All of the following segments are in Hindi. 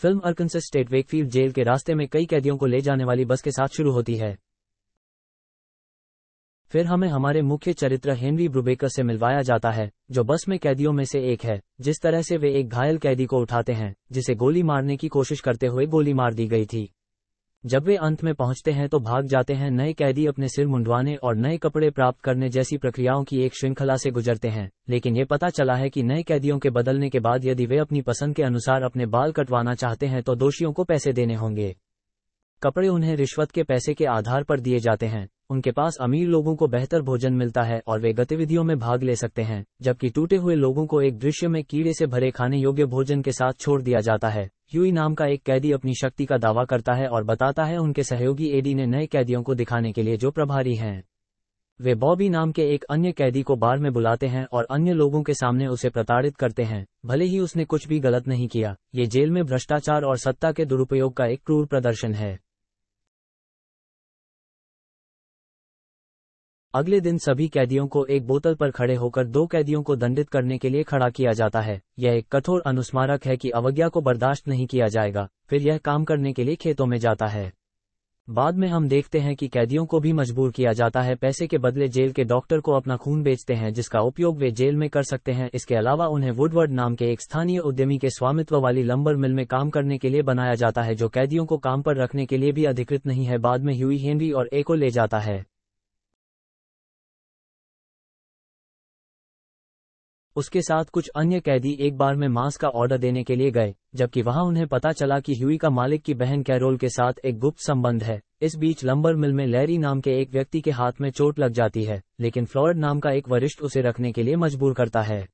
film Arkansas state Wakefield jail के रास्ते में कई कैदियों को ले जाने वाली बस के साथ शुरू होती है फिर हमें हमारे मुख्य चरित्र हेनरी ब्रुबेकर से मिलवाया जाता है जो बस में कैदियों में से एक है जिस तरह से वे एक घायल कैदी को उठाते हैं जिसे गोली मारने की कोशिश करते हुए गोली मार दी गई थी जब वे अंत में पहुंचते हैं तो भाग जाते हैं नए कैदी अपने सिर मुंडवाने और नए कपड़े प्राप्त करने जैसी प्रक्रियाओं की एक श्रृंखला से गुजरते हैं लेकिन ये पता चला है कि नए कैदियों के बदलने के बाद यदि वे अपनी पसंद के अनुसार अपने बाल कटवाना चाहते हैं तो दोषियों को पैसे देने होंगे कपड़े उन्हें रिश्वत के पैसे के आधार पर दिए जाते हैं उनके पास अमीर लोगों को बेहतर भोजन मिलता है और वे गतिविधियों में भाग ले सकते हैं जबकि टूटे हुए लोगों को एक दृश्य में कीड़े से भरे खाने योग्य भोजन के साथ छोड़ दिया जाता है यूई नाम का एक कैदी अपनी शक्ति का दावा करता है और बताता है उनके सहयोगी एडी ने नए कैदियों को दिखाने के लिए जो प्रभारी हैं वे बॉबी नाम के एक अन्य कैदी को बार में बुलाते हैं और अन्य लोगों के सामने उसे प्रताड़ित करते हैं भले ही उसने कुछ भी गलत नहीं किया ये जेल में भ्रष्टाचार और सत्ता के दुरुपयोग का एक क्रूर प्रदर्शन है अगले दिन सभी कैदियों को एक बोतल पर खड़े होकर दो कैदियों को दंडित करने के लिए खड़ा किया जाता है यह एक कठोर अनुस्मारक है कि अवज्ञा को बर्दाश्त नहीं किया जाएगा फिर यह काम करने के लिए खेतों में जाता है बाद में हम देखते हैं कि कैदियों को भी मजबूर किया जाता है पैसे के बदले जेल के डॉक्टर को अपना खून बेचते हैं जिसका उपयोग वे जेल में कर सकते हैं इसके अलावा उन्हें वुडवर्ड नाम के एक स्थानीय उद्यमी के स्वामित्व वाली लंबर मिल में काम करने के लिए बनाया जाता है जो कैदियों को काम पर रखने के लिए भी अधिकृत नहीं है बाद में ह्यूई हेनरी और एको ले जाता है उसके साथ कुछ अन्य कैदी एक बार में मांस का ऑर्डर देने के लिए गए जबकि वहां उन्हें पता चला कि ह्यूई का मालिक की बहन कैरोल के साथ एक गुप्त संबंध है इस बीच लंबर मिल में लैरी नाम के एक व्यक्ति के हाथ में चोट लग जाती है लेकिन फ्लोरड नाम का एक वरिष्ठ उसे रखने के लिए मजबूर करता है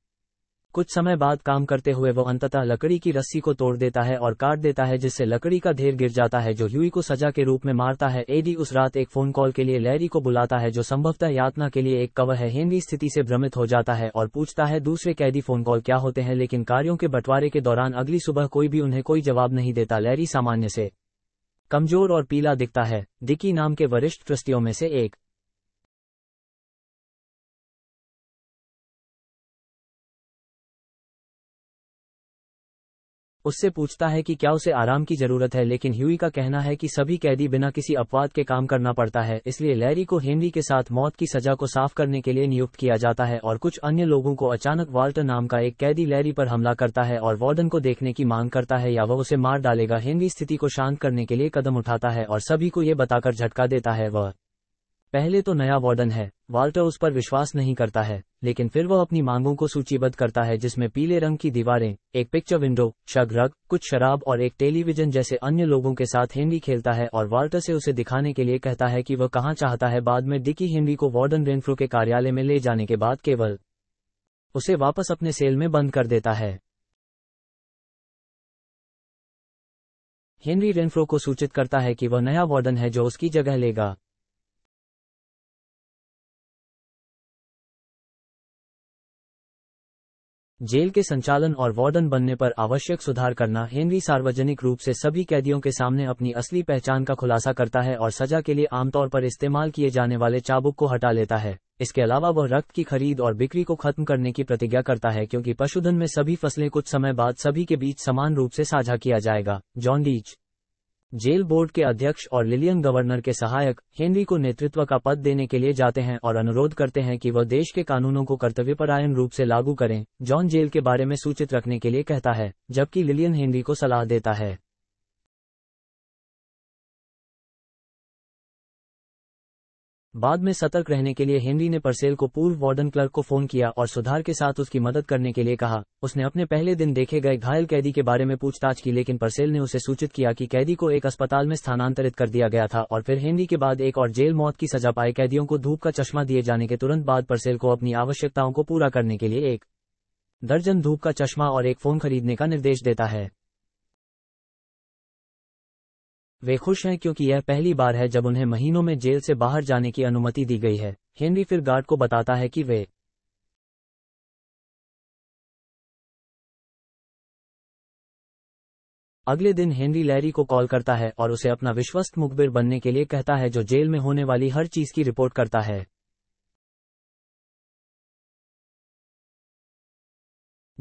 कुछ समय बाद काम करते हुए वो अंततः लकड़ी की रस्सी को तोड़ देता है और काट देता है जिससे लकड़ी का ढेर गिर जाता है जो ह्यूई को सजा के रूप में मारता है एडी उस रात एक फोन कॉल के लिए लैरी को बुलाता है जो संभवतः यातना के लिए एक कवर है हेनरी स्थिति से भ्रमित हो जाता है और पूछता है दूसरे कैदी फोन कॉल क्या होते हैं लेकिन कार्यो के बंटवारे के दौरान अगली सुबह कोई भी उन्हें कोई जवाब नहीं देता लैरी सामान्य से कमजोर और पीला दिखता है डिकी नाम के वरिष्ठ ट्रस्टियों में से एक उससे पूछता है कि क्या उसे आराम की जरूरत है लेकिन ह्यूई का कहना है कि सभी कैदी बिना किसी अपवाद के काम करना पड़ता है इसलिए लैरी को हेनरी के साथ मौत की सजा को साफ करने के लिए नियुक्त किया जाता है और कुछ अन्य लोगों को अचानक वाल्टर नाम का एक कैदी लैरी पर हमला करता है और वार्डन को देखने की मांग करता है या वह उसे मार डालेगा हेनरी स्थिति को शांत करने के लिए कदम उठाता है और सभी को ये बताकर झटका देता है वह पहले तो नया वार्डन है वाल्टर उस पर विश्वास नहीं करता है लेकिन फिर वह अपनी मांगों को सूचीबद्ध करता है जिसमें पीले रंग की दीवारें एक पिक्चर विंडो रग कुछ शराब और एक टेलीविजन जैसे अन्य लोगों के साथ हेनरी खेलता है और वार्टर से उसे दिखाने के लिए कहता है कि वह कहाँ चाहता है बाद में डिकी हेनरी को वार्डन रेनफ्रो के कार्यालय में ले जाने के बाद केवल उसे वापस अपने सेल में बंद कर देता है हेनरी रेनफ्रो को सूचित करता है कि वह नया वार्डन है जो उसकी जगह लेगा जेल के संचालन और वार्डन बनने पर आवश्यक सुधार करना हेनरी सार्वजनिक रूप से सभी कैदियों के सामने अपनी असली पहचान का खुलासा करता है और सजा के लिए आमतौर पर इस्तेमाल किए जाने वाले चाबुक को हटा लेता है इसके अलावा वह रक्त की खरीद और बिक्री को खत्म करने की प्रतिज्ञा करता है क्योंकि पशुधन में सभी फसलें कुछ समय बाद सभी के बीच समान रूप से साझा किया जाएगा जॉन डीच जेल बोर्ड के अध्यक्ष और लिलियन गवर्नर के सहायक हेनरी को नेतृत्व का पद देने के लिए जाते हैं और अनुरोध करते हैं कि वह देश के कानूनों को कर्तव्यपरायण रूप से लागू करें जॉन जेल के बारे में सूचित रखने के लिए कहता है जबकि लिलियन हेनरी को सलाह देता है बाद में सतर्क रहने के लिए हेनरी ने परसेल को पूर्व वार्डन क्लर्क को फोन किया और सुधार के साथ उसकी मदद करने के लिए कहा उसने अपने पहले दिन देखे गए घायल कैदी के बारे में पूछताछ की लेकिन परसेल ने उसे सूचित किया कि कैदी को एक अस्पताल में स्थानांतरित कर दिया गया था और फिर हेनरी के बाद एक और जेल मौत की सजा पाए कैदियों को धूप का चश्मा दिए जाने के तुरंत बाद परसेल को अपनी आवश्यकताओं को पूरा करने के लिए एक दर्जन धूप का चश्मा और एक फोन खरीदने का निर्देश देता है वे खुश हैं क्योंकि यह पहली बार है जब उन्हें महीनों में जेल से बाहर जाने की अनुमति दी गई है हेनरी फिर गार्ड को बताता है कि वे अगले दिन हेनरी लैरी को कॉल करता है और उसे अपना विश्वस्त मुखबिर बनने के लिए कहता है जो जेल में होने वाली हर चीज की रिपोर्ट करता है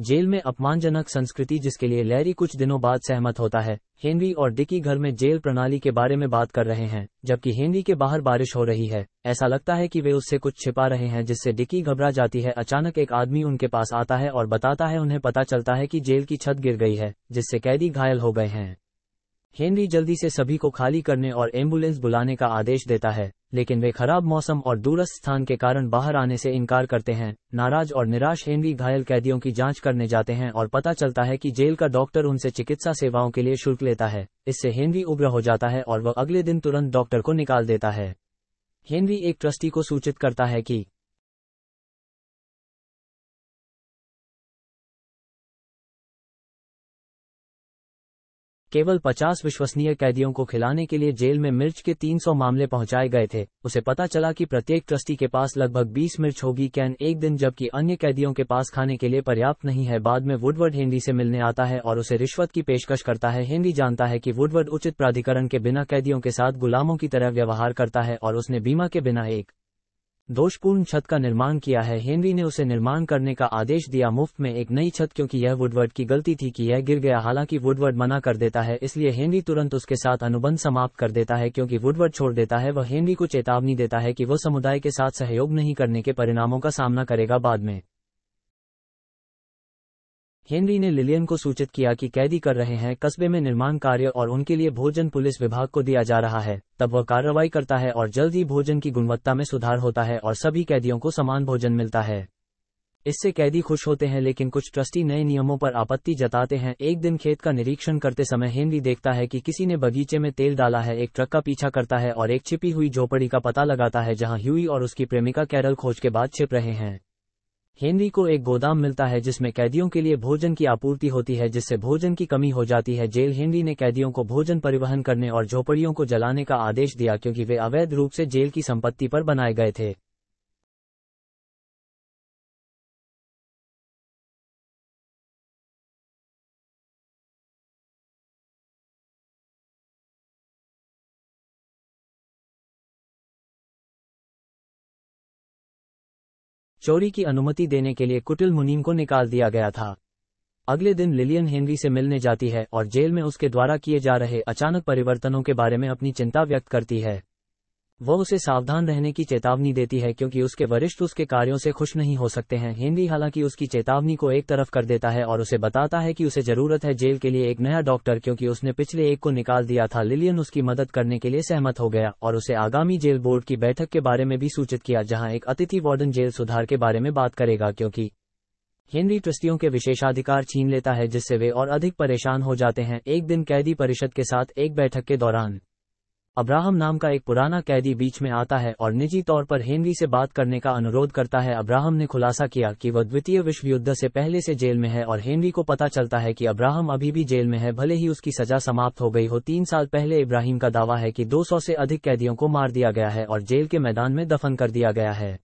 जेल में अपमानजनक संस्कृति जिसके लिए लैरी कुछ दिनों बाद सहमत होता है हेनरी और डिकी घर में जेल प्रणाली के बारे में बात कर रहे हैं जबकि हेनरी के बाहर बारिश हो रही है ऐसा लगता है कि वे उससे कुछ छिपा रहे हैं जिससे डिकी घबरा जाती है अचानक एक आदमी उनके पास आता है और बताता है उन्हें पता चलता है कि जेल की छत गिर गई है जिससे कैदी घायल हो गए हैं हेनरी जल्दी से सभी को खाली करने और एम्बुलेंस बुलाने का आदेश देता है लेकिन वे खराब मौसम और दूरस्थ स्थान के कारण बाहर आने से इनकार करते हैं नाराज और निराश हेनरी घायल कैदियों की जांच करने जाते हैं और पता चलता है कि जेल का डॉक्टर उनसे चिकित्सा सेवाओं के लिए शुल्क लेता है इससे हेनरी उग्र हो जाता है और वह अगले दिन तुरंत डॉक्टर को निकाल देता है हेनरी एक ट्रस्टी को सूचित करता है कि केवल 50 विश्वसनीय कैदियों को खिलाने के लिए जेल में मिर्च के 300 मामले पहुंचाए गए थे उसे पता चला कि प्रत्येक ट्रस्टी के पास लगभग 20 मिर्च होगी कैन एक दिन जबकि अन्य कैदियों के पास खाने के लिए पर्याप्त नहीं है बाद में वुडवर्ड हेनरी से मिलने आता है और उसे रिश्वत की पेशकश करता है हेनरी जानता है की वुडवर्ड उचित प्राधिकरण के बिना कैदियों के साथ गुलामों की तरह व्यवहार करता है और उसने बीमा के बिना एक दोषपूर्ण छत का निर्माण किया है हेनरी ने उसे निर्माण करने का आदेश दिया मुफ्त में एक नई छत क्योंकि यह वुडवर्ड की गलती थी कि यह गिर गया हालांकि वुडवर्ड मना कर देता है इसलिए हेनरी तुरंत उसके साथ अनुबंध समाप्त कर देता है क्योंकि वुडवर्ड छोड़ देता है वह हेनरी को चेतावनी देता है कि वह समुदाय के साथ सहयोग नहीं करने के परिणामों का सामना करेगा बाद में हेनरी ने लिलियन को सूचित किया कि कैदी कर रहे हैं कस्बे में निर्माण कार्य और उनके लिए भोजन पुलिस विभाग को दिया जा रहा है तब वह कार्रवाई करता है और जल्द ही भोजन की गुणवत्ता में सुधार होता है और सभी कैदियों को समान भोजन मिलता है इससे कैदी खुश होते हैं लेकिन कुछ ट्रस्टी नए नियमों पर आपत्ति जताते हैं एक दिन खेत का निरीक्षण करते समय हेनरी देखता है कि किसी ने बगीचे में तेल डाला है एक ट्रक का पीछा करता है और एक छिपी हुई झोपड़ी का पता लगाता है जहां ह्यूई और उसकी प्रेमिका कैरल खोज के बाद छिप रहे हैं हेनरी को एक गोदाम मिलता है जिसमें कैदियों के लिए भोजन की आपूर्ति होती है जिससे भोजन की कमी हो जाती है जेल हेनरी ने कैदियों को भोजन परिवहन करने और झोपड़ियों को जलाने का आदेश दिया क्योंकि वे अवैध रूप से जेल की संपत्ति पर बनाए गए थे चोरी की अनुमति देने के लिए कुटिल मुनीम को निकाल दिया गया था अगले दिन लिलियन हेनरी से मिलने जाती है और जेल में उसके द्वारा किए जा रहे अचानक परिवर्तनों के बारे में अपनी चिंता व्यक्त करती है वह उसे सावधान रहने की चेतावनी देती है क्योंकि उसके वरिष्ठ उसके कार्यों से खुश नहीं हो सकते हैं हेनरी हालांकि उसकी चेतावनी को एक तरफ कर देता है और उसे बताता है कि उसे जरूरत है जेल के लिए एक नया डॉक्टर क्योंकि उसने पिछले एक को निकाल दिया था लिलियन उसकी मदद करने के लिए सहमत हो गया और उसे आगामी जेल बोर्ड की बैठक के बारे में भी सूचित किया जहाँ एक अतिथि वार्डन जेल सुधार के बारे में बात करेगा क्योंकि हेनरी ट्रस्टियों के विशेषाधिकार छीन लेता है जिससे वे और अधिक परेशान हो जाते हैं एक दिन कैदी परिषद के साथ एक बैठक के दौरान अब्राहम नाम का एक पुराना कैदी बीच में आता है और निजी तौर पर हेनरी से बात करने का अनुरोध करता है अब्राहम ने खुलासा किया कि वह द्वितीय विश्व युद्ध से पहले से जेल में है और हेनरी को पता चलता है कि अब्राहम अभी भी जेल में है भले ही उसकी सजा समाप्त हो गई हो तीन साल पहले इब्राहिम का दावा है कि 200 से अधिक कैदियों को मार दिया गया है और जेल के मैदान में दफन कर दिया गया है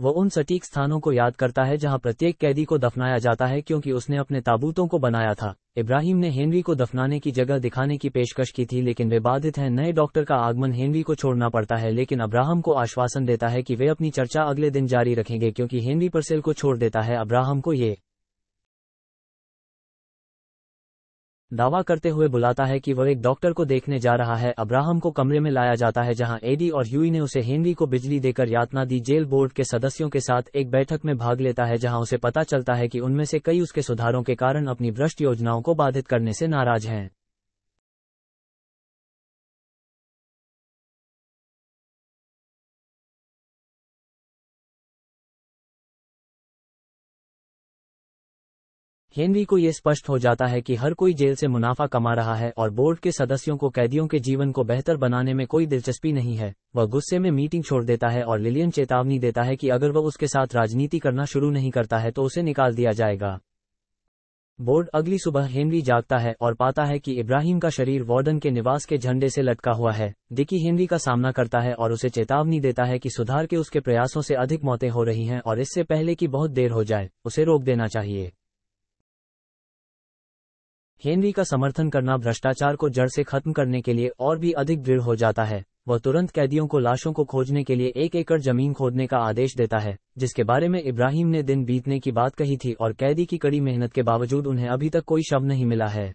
वह उन सटीक स्थानों को याद करता है जहाँ प्रत्येक कैदी को दफनाया जाता है क्योंकि उसने अपने ताबूतों को बनाया था इब्राहिम ने हेनरी को दफनाने की जगह दिखाने की पेशकश की थी लेकिन वे बाधित हैं नए डॉक्टर का आगमन हेनरी को छोड़ना पड़ता है लेकिन अब्राहम को आश्वासन देता है कि वे अपनी चर्चा अगले दिन जारी रखेंगे क्योंकि हेनरी परसेल को छोड़ देता है अब्राहम को ये दावा करते हुए बुलाता है कि वह एक डॉक्टर को देखने जा रहा है अब्राहम को कमरे में लाया जाता है जहां एडी और ह्यूई ने उसे हेनरी को बिजली देकर यातना दी जेल बोर्ड के सदस्यों के साथ एक बैठक में भाग लेता है जहां उसे पता चलता है कि उनमें से कई उसके सुधारों के कारण अपनी भ्रष्ट योजनाओं को बाधित करने से नाराज हैं हेनरी को ये स्पष्ट हो जाता है कि हर कोई जेल से मुनाफा कमा रहा है और बोर्ड के सदस्यों को कैदियों के जीवन को बेहतर बनाने में कोई दिलचस्पी नहीं है वह गुस्से में मीटिंग छोड़ देता है और लिलियन चेतावनी देता है कि अगर वह उसके साथ राजनीति करना शुरू नहीं करता है तो उसे निकाल दिया जाएगा बोर्ड अगली सुबह हेनरी जागता है और पाता है कि इब्राहिम का शरीर वार्डन के निवास के झंडे से लटका हुआ है दिकी हेनरी का सामना करता है और उसे चेतावनी देता है कि सुधार के उसके प्रयासों से अधिक मौतें हो रही हैं और इससे पहले कि बहुत देर हो जाए उसे रोक देना चाहिए हेनरी का समर्थन करना भ्रष्टाचार को जड़ से खत्म करने के लिए और भी अधिक दृढ़ हो जाता है वह तुरंत कैदियों को लाशों को खोजने के लिए एक एकड़ जमीन खोदने का आदेश देता है जिसके बारे में इब्राहिम ने दिन बीतने की बात कही थी और कैदी की कड़ी मेहनत के बावजूद उन्हें अभी तक कोई शव नहीं मिला है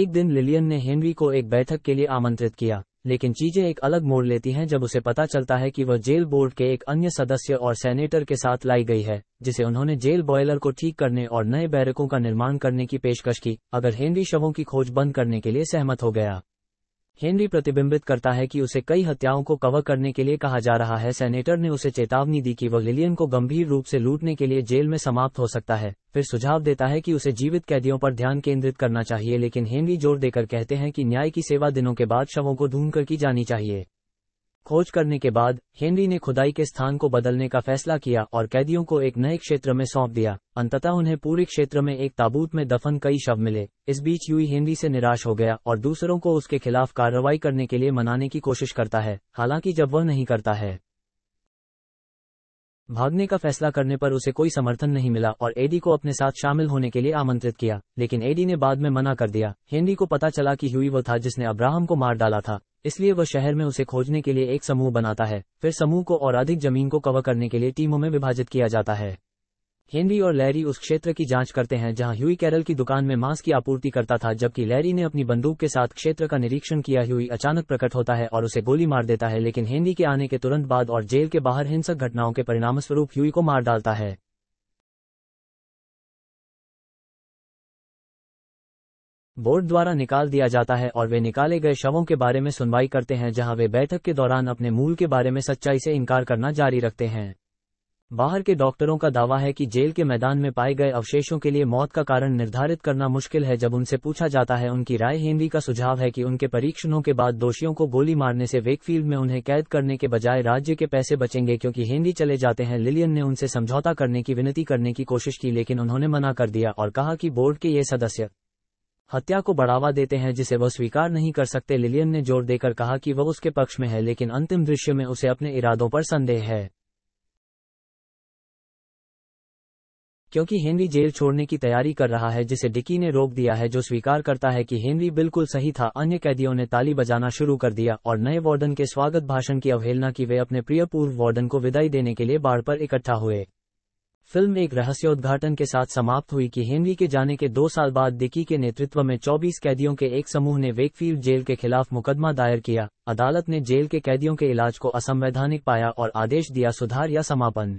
एक दिन लिलियन ने हेनरी को एक बैठक के लिए आमंत्रित किया लेकिन चीजें एक अलग मोड़ लेती हैं जब उसे पता चलता है कि वह जेल बोर्ड के एक अन्य सदस्य और सेनेटर के साथ लाई गई है जिसे उन्होंने जेल बॉयलर को ठीक करने और नए बैरकों का निर्माण करने की पेशकश की अगर हेनरी शवों की खोज बंद करने के लिए सहमत हो गया हेनरी प्रतिबिंबित करता है कि उसे कई हत्याओं को कवर करने के लिए कहा जा रहा है सेनेटर ने उसे चेतावनी दी कि वह लिलियन को गंभीर रूप से लूटने के लिए जेल में समाप्त हो सकता है फिर सुझाव देता है कि उसे जीवित कैदियों पर ध्यान केंद्रित करना चाहिए लेकिन हेनरी जोर देकर कहते हैं कि न्याय की सेवा दिनों के बाद शवों को ढूंढ कर की जानी चाहिए खोज करने के बाद हेनरी ने खुदाई के स्थान को बदलने का फैसला किया और कैदियों को एक नए क्षेत्र में सौंप दिया अंततः उन्हें पूरे क्षेत्र में एक ताबूत में दफन कई शव मिले इस बीच यूई हेनरी से निराश हो गया और दूसरों को उसके खिलाफ कार्रवाई करने के लिए मनाने की कोशिश करता है हालांकि जब वह नहीं करता है भागने का फैसला करने पर उसे कोई समर्थन नहीं मिला और एडी को अपने साथ शामिल होने के लिए आमंत्रित किया लेकिन एडी ने बाद में मना कर दिया हेनरी को पता चला कि ह्यूई वो था जिसने अब्राहम को मार डाला था इसलिए वह शहर में उसे खोजने के लिए एक समूह बनाता है फिर समूह को और अधिक जमीन को कवर करने के लिए टीमों में विभाजित किया जाता है हेनरी और लैरी उस क्षेत्र की जांच करते हैं जहां ह्यूई कैरल की दुकान में मांस की आपूर्ति करता था जबकि लैरी ने अपनी बंदूक के साथ क्षेत्र का निरीक्षण किया ह्यूई अचानक प्रकट होता है और उसे गोली मार देता है लेकिन हेनरी के आने के तुरंत बाद और जेल के बाहर हिंसक घटनाओं के परिणामस्वरूप ह्यूई को मार डालता है बोर्ड द्वारा निकाल दिया जाता है और वे निकाले गए शवों के बारे में सुनवाई करते हैं जहां वे बैठक के दौरान अपने मूल के बारे में सच्चाई से इनकार करना जारी रखते हैं बाहर के डॉक्टरों का दावा है कि जेल के मैदान में पाए गए अवशेषों के लिए मौत का कारण निर्धारित करना मुश्किल है जब उनसे पूछा जाता है उनकी राय हेनरी का सुझाव है कि उनके परीक्षणों के बाद दोषियों को गोली मारने से वेकफील्ड में उन्हें कैद करने के बजाय राज्य के पैसे बचेंगे क्योंकि हेनरी चले जाते हैं लिलियन ने उनसे समझौता करने की विनती करने की कोशिश की लेकिन उन्होंने मना कर दिया और कहा कि बोर्ड के ये सदस्य हत्या को बढ़ावा देते हैं जिसे वह स्वीकार नहीं कर सकते लिलियन ने जोर देकर कहा कि वह उसके पक्ष में है लेकिन अंतिम दृश्य में उसे अपने इरादों पर संदेह है क्योंकि हेनरी जेल छोड़ने की तैयारी कर रहा है जिसे डिकी ने रोक दिया है जो स्वीकार करता है कि हेनरी बिल्कुल सही था अन्य कैदियों ने ताली बजाना शुरू कर दिया और नए वार्डन के स्वागत भाषण की अवहेलना की वे अपने प्रिय पूर्व वार्डन को विदाई देने के लिए बाढ़ पर इकट्ठा हुए फिल्म एक रहस्योद्घाटन के साथ समाप्त हुई कि हेनरी के जाने के दो साल बाद डिकी के नेतृत्व में 24 कैदियों के एक समूह ने वेकफील्ड जेल के खिलाफ मुकदमा दायर किया अदालत ने जेल के कैदियों के इलाज को असंवैधानिक पाया और आदेश दिया सुधार या समापन